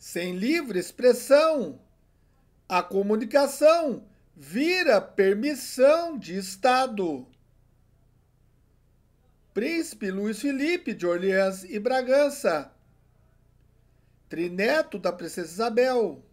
sem livre expressão, a comunicação vira permissão de Estado. Príncipe Luiz Felipe de Orleans e Bragança, trineto da Princesa Isabel.